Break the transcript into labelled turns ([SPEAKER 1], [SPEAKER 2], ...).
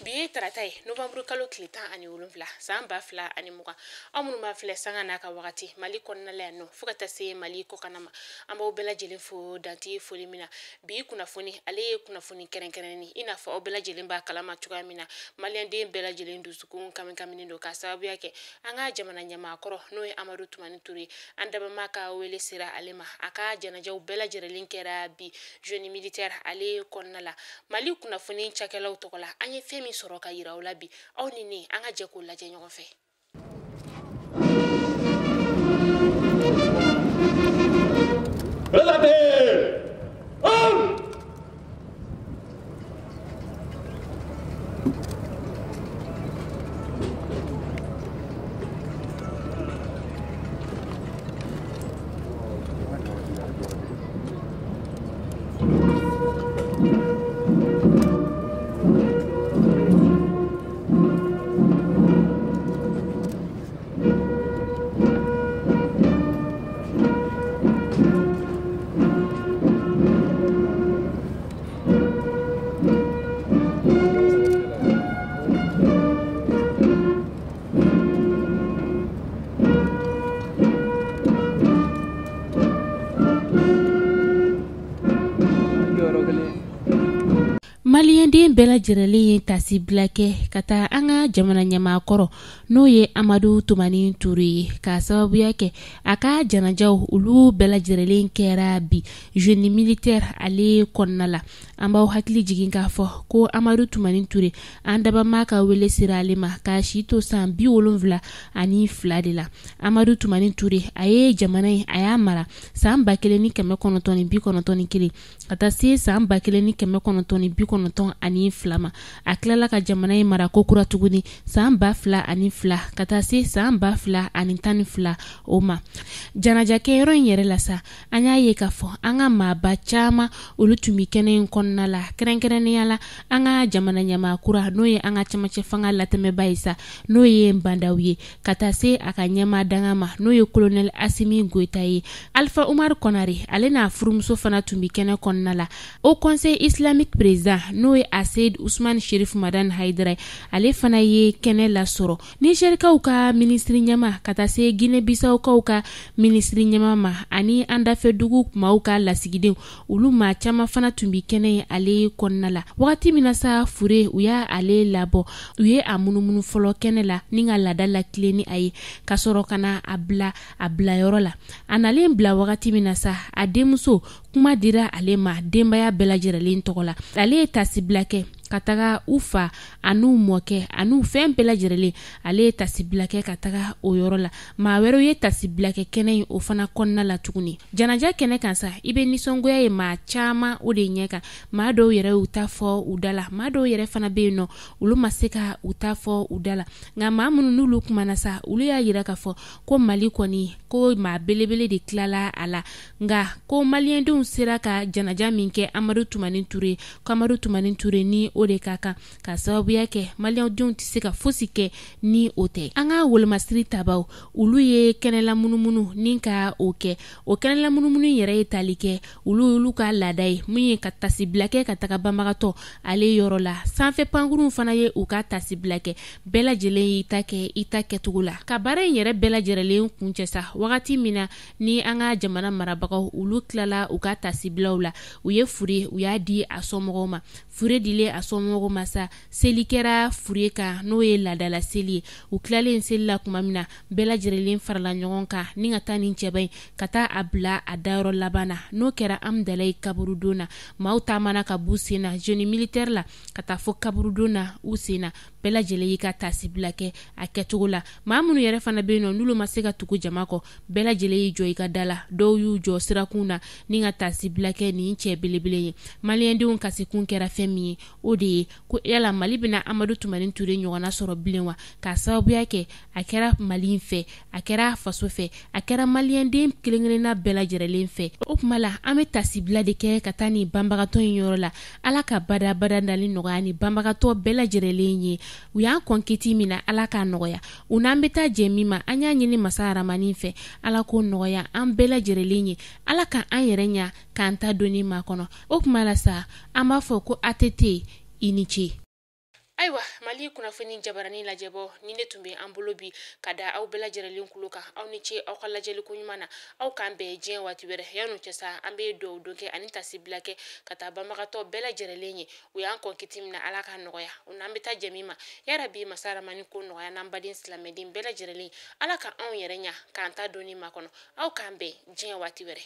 [SPEAKER 1] bi ye tarata ye novanburu kalo tile tan ani wolonfila saan ba fila ani mugan aw minnu b'a filɛ sanga n'a ka wagati mali kɔnɔna la yan nɔ fɔɔ ka taa se mali kɔkana ma an b'aw bɛɛlajɛlen fo dante foli min na bi kunnafoni ale ye kunnafoni kɛrɛnkɛrɛnni i n'a fɔ aw bɛɛlajɛlen b'a kalama cogoya min na maliyɛnden bɛɛlajɛlen dusukun kamikamini don k'a sababuya kɛ an ka jamana ɲamakɔrɔ n'o ye amadu tumani ture an dabama ka wele sera ale ma a ka janajaw bɛɛ lajɛrɛlen kɛra bi jeune militaire ale kɔnɔna la mali kunnafoni cakɛlaw tɔgɔ la an ye fɛn min in sɔrɔ ka yira aw la bi aw ni ne an ka jɛ k'o lajɛ ɲɔgɔn fɛ Bella Bay! घरों के लिए maliyɛnden bɛɛ lajɛrɛlen ye tasibila kɛ ka taa an ka jamana ɲɛma kɔrɔ n'o ye amadu tumani ture ye k'a sababuya kɛ a ka janajaw olu bɛɛ lajɛrɛlen kɛra bi zeni militɛrɛ ale kɔnɔna la an b'aw hakili jigin k'a fɔ ko amadu tumani ture an dabama ka wele sira ale ma k'a si to san bi wolonfila ani fila de la amadu tumani ture a ye jamana ye a y'a mara saan ba kelen ni kɛmɛ kɔnɔntɔn bi kɔnɔntɔn ni kelen ka taa se saan ba kelen ni kɛmɛ kɔnɔntɔn bi kɔnɔntɔn kɔnɔntɔn ani fila ma a tilala ka jamana ye mara kura tuguni san ba fila ani fila ka taa se san ba fila ani tani fila o ma janajakɛyɔrɔ in yɛrɛ la sa an y'a ye k'a fɔ an ka maaba caaman olu tun be kɛnɛ in kɔnɔna la kɛrɛnkɛrɛnnenya la an ka jamana ɲama kura n'o ye an ka camacɛ fanga latɛmɛba ye sa n'o ye bandaw ye ka taa se a ka ɲɛma danga ma n'o ye kolonɛl asimi goyita ye alfa umar kɔnare ale n'a furumuso fana tun be kɛnɛ kɔnɔna la o kɔnsey islamike prezan n'o ye aseyid usman sherif madan haidra ale fana ye kɛnɛ lasɔrɔ nigɛrikaw ka minisiri ɲɛma ka taa se gine bisawkaw ka minisiri ɲɛma ma ani an dugu maw ka lasigidenw olu ma caaman fana tun bi kɛnɛ ale kɔnna la wagati min sa fure u y' ale labɔ u ye a munumunu fɔlɔ kɛnɛ la ni ka laada latile ni a ye ka sɔrɔ kana a bila a bilayɔrɔ la a nalen bila wagati min sa a denmuso kuma dira ale ma denbaya bɛɛ lajɛrɛlen tɔgɔ la ale ye tasibila kɛ ka taga u fa an'u mɔkɛ an'u fɛn bɛɛ lajɛrɛlen ale ye tasibila kɛ ka taga o yɔrɔ la maa wɛrɛw ye tasibila kɛ kɛnɛ ye o fana kɔnɔna la tuguni janaja kɛnɛ kan sa i bɛ nisɔngoya ye maa caaman o de ɲɛ kan maa dɔw yɛrɛ y'u ta fɔ u da la maa dɔw yɛrɛ fana be yen nɔ olu ma se ka u ta fɔ u da la nka maa minnu n'olu kumana sa olu y'a yira k'a fɔ ko mali kɔni ko maa belebele de tilala a la nka ko maliyɛndenw sera ka janaja min kɛ amadu tumanin ture ko amadu tumanin ture ni o de ka kan k'a sababuya kɛ maliyɛndenw tɛ se ka fosi kɛ ni o tɛ an ka wolomasiri tabaw olu ye kɛnɛla munumunu ni ka o kɛ o kɛnɛla munumunu yɛrɛ ye tali kɛ olu y'olu ka laada ye min ye ka tasibila kɛ ka taga banbagatɔ ale yɔrɔ la sanfɛ pankurun fana ye u ka tasibila kɛ bɛɛ lajɛlen y'i ta kɛ i ta kɛcogo la ka baara in yɛrɛ bɛɛ lajɛrɛlen kun cɛ sa wagati min na ni an ka jamana marabagaw olu tilala u ka tasibilaw la u ye fure u y'a di a sɔmɔgɔw ma fure dilen a somɔgɔw ma sa seli kɛra furu kan n'o ye laadala seli ye u tilalen selila tuma min na bɛɛ lajɛlenlen farala ɲɔgɔn kan ni ka taa nin cɛba in ka taa a bila a dayɔrɔ laban na n'o kɛra amidala ye kaburudon na maaw taamana ka b'u sen na joni militɛri la ka taa fɔ kaburudon na u sen na bɛɛ lajɛlen y'i ka tasibila kɛ a kɛcogo la maa minnu yɛrɛ fana bɛ yen nɔ n'olu ma se ka tugu jama kɔ bɛɛ lajɛlen y'i jɔ i ka da la dɔw y'u jɔ sirakun na ni ka tasibila kɛ nin cɛ belebele ye maliyɛndenw kasikun kɛra fɛn min ye o de ye ko yala mali bɛna amadu tumani ture ɲɔgɔnna sɔrɔ bilen wa k'a sababuya kɛ a kɛra mali fɛ a kɛra a faso fɛ a kɛra maliyɛnden kelenna bɛɛ lajɛrɛlen fɛ o kuma la an bɛ tasibila de kɛ ka taa ni banbagatɔ in yɔrɔ la ala ka badabada dali nɔgɔya ni banbagatɔ bɛɛ lajɛrɛlen ye u y'an kɔnkiti min na ala k'a nɔgɔya u n'an bɛ taa jɛ min ma an y'a ɲini masa aramani fɛ ala ko nɔgɔya an bɛɛ lajɛrɛlen ye ala ka an yɛrɛ ɲa k'an ta donni ma kɔnɔ o kuma la sa an b'a fɔ ko ATT i ni ce ayiwa mali kunnafoni jabarani lajɛbɔ ni ne tumbe ambulobi kada au bela ka da au ni ce au ka jeli ɲuman na aw k'an bɛɛ diɲɛ waati yanu cɛsa an be dɔw don kɛ ani tasi bila kɛ ka taa banbagatɔ bɛɛ u y'an kɔn kiti min na ala ka nɔgɔya o n'an ta jemima ya rabbi masara mani ko nɔgɔya n'an baden silamɛden bɛɛ lajɛrɛlen ala ka anw yɛrɛ ɲa k'an ta donni ma kɔnɔ aw k'an bɛɛ